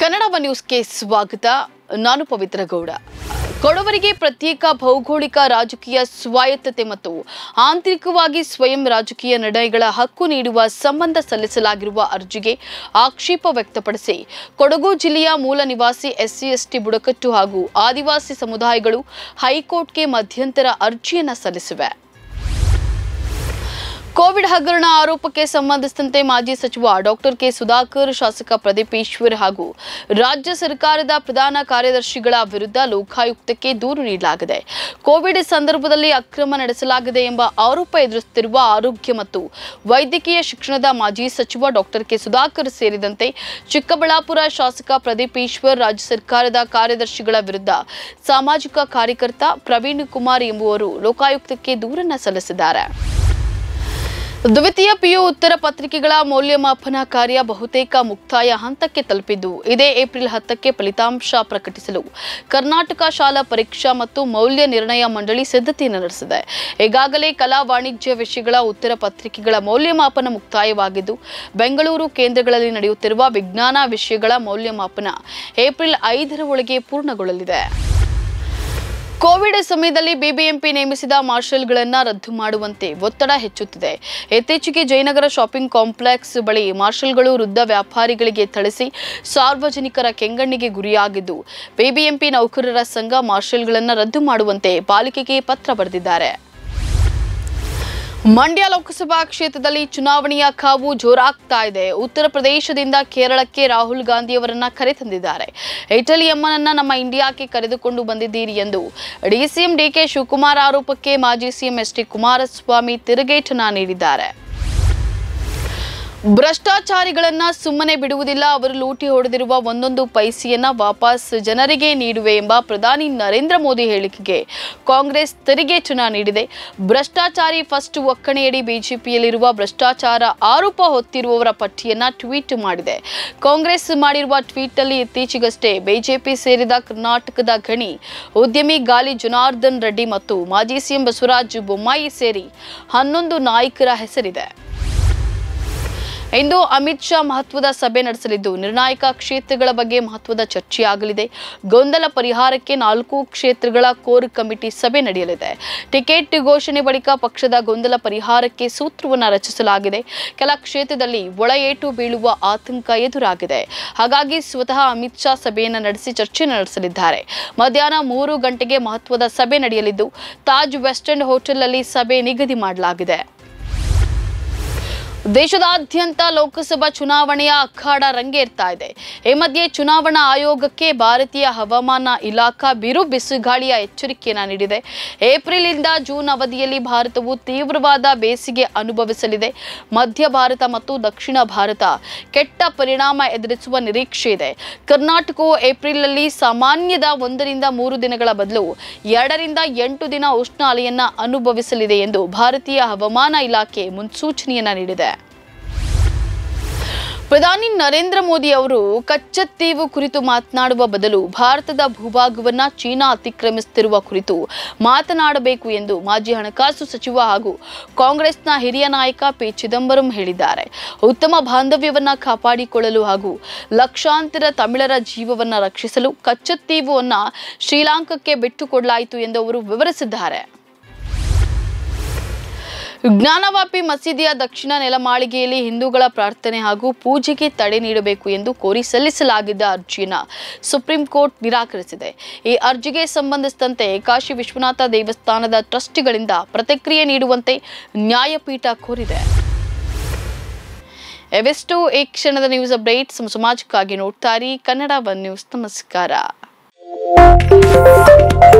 ಕನ್ನಡವ ನ್ಯೂಸ್ಗೆ ಸ್ವಾಗತ ನಾನು ಪವಿತ್ರ ಗೌಡ ಕೊಡವರಿಗೆ ಪ್ರತ್ಯೇಕ ಭೌಗೋಳಿಕ ರಾಜಕೀಯ ಸ್ವಾಯತ್ತತೆ ಮತ್ತು ಆಂತರಿಕವಾಗಿ ಸ್ವಯಂ ರಾಜಕೀಯ ನಿರ್ಣಯಗಳ ಹಕ್ಕು ನೀಡುವ ಸಂಬಂಧ ಸಲ್ಲಿಸಲಾಗಿರುವ ಅರ್ಜಿಗೆ ಆಕ್ಷೇಪ ವ್ಯಕ್ತಪಡಿಸಿ ಕೊಡಗು ಜಿಲ್ಲೆಯ ಮೂಲ ನಿವಾಸಿ ಎಸ್ಸಿ ಎಸ್ಟಿ ಬುಡಕಟ್ಟು ಹಾಗೂ ಆದಿವಾಸಿ ಸಮುದಾಯಗಳು ಹೈಕೋರ್ಟ್ಗೆ ಮಧ್ಯಂತರ ಅರ್ಜಿಯನ್ನು ಸಲ್ಲಿಸಿವೆ ಕೋವಿಡ್ ಹಗರಣ ಆರೋಪಕ್ಕೆ ಸಂಬಂಧಿಸಿದಂತೆ ಮಾಜಿ ಸಚಿವ ಡಾಕ್ಟರ್ ಕೆ ಸುಧಾಕರ್ ಶಾಸಕ ಪ್ರದೀಪ್ ಈಶ್ವರ್ ಹಾಗೂ ರಾಜ್ಯ ಸರ್ಕಾರದ ಪ್ರಧಾನ ಕಾರ್ಯದರ್ಶಿಗಳ ವಿರುದ್ಧ ಲೋಕಾಯುಕ್ತಕ್ಕೆ ದೂರು ನೀಡಲಾಗಿದೆ ಕೋವಿಡ್ ಸಂದರ್ಭದಲ್ಲಿ ಅಕ್ರಮ ನಡೆಸಲಾಗಿದೆ ಎಂಬ ಆರೋಪ ಎದುರಿಸುತ್ತಿರುವ ಆರೋಗ್ಯ ಮತ್ತು ವೈದ್ಯಕೀಯ ಶಿಕ್ಷಣದ ಮಾಜಿ ಸಚಿವ ಡಾಕ್ಟರ್ ಕೆ ಸುಧಾಕರ್ ಸೇರಿದಂತೆ ಚಿಕ್ಕಬಳ್ಳಾಪುರ ಶಾಸಕ ಪ್ರದೀಪ್ ಈಶ್ವರ್ ರಾಜ್ಯ ಸರ್ಕಾರದ ಕಾರ್ಯದರ್ಶಿಗಳ ವಿರುದ್ಧ ಸಾಮಾಜಿಕ ಕಾರ್ಯಕರ್ತ ಪ್ರವೀಣ್ ಕುಮಾರ್ ಎಂಬುವರು ಲೋಕಾಯುಕ್ತಕ್ಕೆ ದೂರನ್ನು ಸಲ್ಲಿಸಿದ್ದಾರೆ ದ್ವಿತೀಯ ಪಿಯು ಉತ್ತರ ಪತ್ರಿಕೆಗಳ ಮೌಲ್ಯಮಾಪನ ಕಾರ್ಯ ಬಹುತೇಕ ಮುಕ್ತಾಯ ಹಂತಕ್ಕೆ ತಲುಪಿದ್ದು ಇದೇ ಏಪ್ರಿಲ್ ಹತ್ತಕ್ಕೆ ಫಲಿತಾಂಶ ಪ್ರಕಟಿಸಲು ಕರ್ನಾಟಕ ಶಾಲಾ ಪರೀಕ್ಷಾ ಮತ್ತು ಮೌಲ್ಯ ನಿರ್ಣಯ ಮಂಡಳಿ ಸಿದ್ಧತೆಯನ್ನು ನಡೆಸಿದೆ ಈಗಾಗಲೇ ಕಲಾ ವಾಣಿಜ್ಯ ವಿಷಯಗಳ ಉತ್ತರ ಪತ್ರಿಕೆಗಳ ಮೌಲ್ಯಮಾಪನ ಮುಕ್ತಾಯವಾಗಿದ್ದು ಬೆಂಗಳೂರು ಕೇಂದ್ರಗಳಲ್ಲಿ ನಡೆಯುತ್ತಿರುವ ವಿಜ್ಞಾನ ವಿಷಯಗಳ ಮೌಲ್ಯಮಾಪನ ಏಪ್ರಿಲ್ ಐದರ ಒಳಗೆ ಪೂರ್ಣಗೊಳ್ಳಲಿದೆ ಕೋವಿಡ್ ಸಮಯದಲ್ಲಿ ಬಿಬಿಎಂಪಿ ನೇಮಿಸಿದ ಮಾರ್ಷಲ್ಗಳನ್ನು ರದ್ದು ಮಾಡುವಂತೆ ಒತ್ತಡ ಹೆಚ್ಚುತ್ತಿದೆ ಇತ್ತೀಚೆಗೆ ಜಯನಗರ ಶಾಪಿಂಗ್ ಕಾಂಪ್ಲೆಕ್ಸ್ ಬಳಿ ಮಾರ್ಷಲ್ಗಳು ವೃದ್ಧ ವ್ಯಾಪಾರಿಗಳಿಗೆ ಥಳಿಸಿ ಸಾರ್ವಜನಿಕರ ಕೆಂಗಣ್ಣಿಗೆ ಗುರಿಯಾಗಿದ್ದು ಬಿಬಿಎಂಪಿ ನೌಕರರ ಸಂಘ ಮಾರ್ಷಲ್ಗಳನ್ನು ರದ್ದು ಮಾಡುವಂತೆ ಪಾಲಿಕೆಗೆ ಪತ್ರ ಬರೆದಿದ್ದಾರೆ ಮಂಡ್ಯ ಲೋಕಸಭಾ ಕ್ಷೇತ್ರದಲ್ಲಿ ಚುನಾವಣೆಯ ಕಾವು ಜೋರಾಗ್ತಾ ಇದೆ ಉತ್ತರ ಪ್ರದೇಶದಿಂದ ಕೇರಳಕ್ಕೆ ರಾಹುಲ್ ಗಾಂಧಿಯವರನ್ನ ಕರೆತಂದಿದ್ದಾರೆ ಇಟಲಿ ಅಮ್ಮನನ್ನ ನಮ್ಮ ಇಂಡಿಯಾಕ್ಕೆ ಕರೆದುಕೊಂಡು ಬಂದಿದ್ದೀರಿ ಎಂದು ಡಿಸಿಎಂ ಡಿಕೆ ಶಿವಕುಮಾರ್ ಆರೋಪಕ್ಕೆ ಮಾಜಿ ಸಿಎಂ ಎಸ್ ಟಿ ಕುಮಾರಸ್ವಾಮಿ ತಿರುಗೇಟನ ನೀಡಿದ್ದಾರೆ ಭ್ರಷ್ಟಾಚಾರಿಗಳನ್ನ ಸುಮ್ಮನೆ ಬಿಡುವುದಿಲ್ಲ ಅವರು ಲೂಟಿ ಹೊಡೆದಿರುವ ಒಂದೊಂದು ಪೈಸೆಯನ್ನ ವಾಪಸ್ ಜನರಿಗೆ ನೀಡುವೆ ಎಂಬ ಪ್ರಧಾನಿ ನರೇಂದ್ರ ಮೋದಿ ಹೇಳಿಕೆಗೆ ಕಾಂಗ್ರೆಸ್ ತೆರಿಗೆ ಚುನಾ ನೀಡಿದೆ ಭ್ರಷ್ಟಾಚಾರಿ ಫಸ್ಟ್ ಒಕ್ಕಣೆಯಡಿ ಬಿಜೆಪಿಯಲ್ಲಿರುವ ಭ್ರಷ್ಟಾಚಾರ ಆರೋಪ ಹೊತ್ತಿರುವವರ ಪಟ್ಟಿಯನ್ನ ಟ್ವೀಟ್ ಮಾಡಿದೆ ಕಾಂಗ್ರೆಸ್ ಮಾಡಿರುವ ಟ್ವೀಟ್ ಅಲ್ಲಿ ಇತ್ತೀಚೆಗಷ್ಟೇ ಬಿಜೆಪಿ ಸೇರಿದ ಕರ್ನಾಟಕದ ಗಣಿ ಉದ್ಯಮಿ ಗಾಲಿ ಜನಾರ್ದನ್ ರೆಡ್ಡಿ ಮತ್ತು ಮಾಜಿ ಸಿಎಂ ಬಸವರಾಜ ಬೊಮ್ಮಾಯಿ ಸೇರಿ ಹನ್ನೊಂದು ನಾಯಕರ ಹೆಸರಿದೆ ಇಂದು ಅಮಿತ್ ಶಾ ಮಹತ್ವದ ಸಭೆ ನಡೆಸಲಿದ್ದು ನಿರ್ಣಾಯಕ ಕ್ಷೇತ್ರಗಳ ಬಗ್ಗೆ ಮಹತ್ವದ ಚರ್ಚೆಯಾಗಲಿದೆ ಗೊಂದಲ ಪರಿಹಾರಕ್ಕೆ ನಾಲ್ಕು ಕ್ಷೇತ್ರಗಳ ಕೋರ್ ಕಮಿಟಿ ಸಭೆ ನಡೆಯಲಿದೆ ಟಿಕೆಟ್ ಘೋಷಣೆ ಬಳಿಕ ಪಕ್ಷದ ಗೊಂದಲ ಪರಿಹಾರಕ್ಕೆ ಸೂತ್ರವನ್ನು ರಚಿಸಲಾಗಿದೆ ಕೆಲ ಕ್ಷೇತ್ರದಲ್ಲಿ ಒಳ ಏಟು ಬೀಳುವ ಆತಂಕ ಎದುರಾಗಿದೆ ಹಾಗಾಗಿ ಸ್ವತಃ ಅಮಿತ್ ಶಾ ಸಭೆಯನ್ನು ನಡೆಸಿ ಚರ್ಚೆ ನಡೆಸಲಿದ್ದಾರೆ ಮಧ್ಯಾಹ್ನ ಮೂರು ಗಂಟೆಗೆ ಮಹತ್ವದ ಸಭೆ ನಡೆಯಲಿದ್ದು ತಾಜ್ ವೆಸ್ಟರ್ನ್ ಹೋಟೆಲ್ನಲ್ಲಿ ಸಭೆ ನಿಗದಿ ಮಾಡಲಾಗಿದೆ ದೇಶದಾದ್ಯಂತ ಲೋಕಸಭಾ ಚುನಾವಣೆಯ ಅಖಾಡ ರಂಗೇರ್ತಾ ಇದೆ ಈ ಮಧ್ಯೆ ಚುನಾವಣಾ ಆಯೋಗಕ್ಕೆ ಭಾರತೀಯ ಹವಾಮಾನ ಇಲಾಖಾ ಬಿರು ಬಿಸಿಗಾಳಿಯ ಎಚ್ಚರಿಕೆಯನ್ನು ನೀಡಿದೆ ಏಪ್ರಿಲ್ ಇಂದ ಜೂನ್ ಅವಧಿಯಲ್ಲಿ ಭಾರತವು ತೀವ್ರವಾದ ಬೇಸಿಗೆ ಅನುಭವಿಸಲಿದೆ ಮಧ್ಯ ಭಾರತ ಮತ್ತು ದಕ್ಷಿಣ ಭಾರತ ಕೆಟ್ಟ ಪರಿಣಾಮ ಎದುರಿಸುವ ನಿರೀಕ್ಷೆ ಇದೆ ಕರ್ನಾಟಕವು ಏಪ್ರಿಲ್ನಲ್ಲಿ ಸಾಮಾನ್ಯದ ಒಂದರಿಂದ ಮೂರು ದಿನಗಳ ಬದಲು ಎರಡರಿಂದ ಎಂಟು ದಿನ ಉಷ್ಣ ಅಲೆಯನ್ನ ಅನುಭವಿಸಲಿದೆ ಎಂದು ಭಾರತೀಯ ಹವಾಮಾನ ಇಲಾಖೆ ಮುನ್ಸೂಚನೆಯನ್ನ ನೀಡಿದೆ ಪ್ರಧಾನಿ ನರೇಂದ್ರ ಮೋದಿ ಅವರು ಕಚ್ಚತ್ತೀವು ಕುರಿತು ಮಾತನಾಡುವ ಬದಲು ಭಾರತದ ಭೂಭಾಗವನ್ನು ಚೀನಾ ಅತಿಕ್ರಮಿಸುತ್ತಿರುವ ಕುರಿತು ಮಾತನಾಡಬೇಕು ಎಂದು ಮಾಜಿ ಹಣಕಾಸು ಸಚಿವ ಹಾಗೂ ಕಾಂಗ್ರೆಸ್ನ ಹಿರಿಯ ನಾಯಕ ಪಿ ಚಿದಂಬರಂ ಹೇಳಿದ್ದಾರೆ ಉತ್ತಮ ಬಾಂಧವ್ಯವನ್ನು ಕಾಪಾಡಿಕೊಳ್ಳಲು ಹಾಗೂ ಲಕ್ಷಾಂತರ ತಮಿಳರ ಜೀವವನ್ನು ರಕ್ಷಿಸಲು ಕಚ್ಚತ್ತೀವುವನ್ನು ಶ್ರೀಲಂಕಾಕ್ಕೆ ಬಿಟ್ಟುಕೊಡಲಾಯಿತು ಎಂದು ಅವರು ವಿವರಿಸಿದ್ದಾರೆ ಜ್ಞಾನವಾಪಿ ಮಸೀದಿಯ ದಕ್ಷಿಣ ನೆಲಮಾಳಿಗೆಯಲ್ಲಿ ಹಿಂದೂಗಳ ಪ್ರಾರ್ಥನೆ ಹಾಗೂ ಪೂಜೆಗೆ ತಡೆ ನೀಡಬೇಕು ಎಂದು ಕೋರಿ ಸಲ್ಲಿಸಲಾಗಿದ್ದ ಅರ್ಜಿಯನ್ನು ಸುಪ್ರೀಂ ಕೋರ್ಟ್ ನಿರಾಕರಿಸಿದೆ ಈ ಅರ್ಜಿಗೆ ಸಂಬಂಧಿಸಿದಂತೆ ಕಾಶಿ ವಿಶ್ವನಾಥ ದೇವಸ್ಥಾನದ ಟ್ರಸ್ಟಿಗಳಿಂದ ಪ್ರತಿಕ್ರಿಯೆ ನೀಡುವಂತೆ ನ್ಯಾಯಪೀಠ ಕೋರಿದೆ ಎವೆಷ್ಟು ಈ ಕ್ಷಣದ ನ್ಯೂಸ್ ಅಪ್ಡೇಟ್ ಸಮಾಜಕ್ಕಾಗಿ ನೋಡ್ತಾರೆ ಕನ್ನಡ ನ್ಯೂಸ್ ನಮಸ್ಕಾರ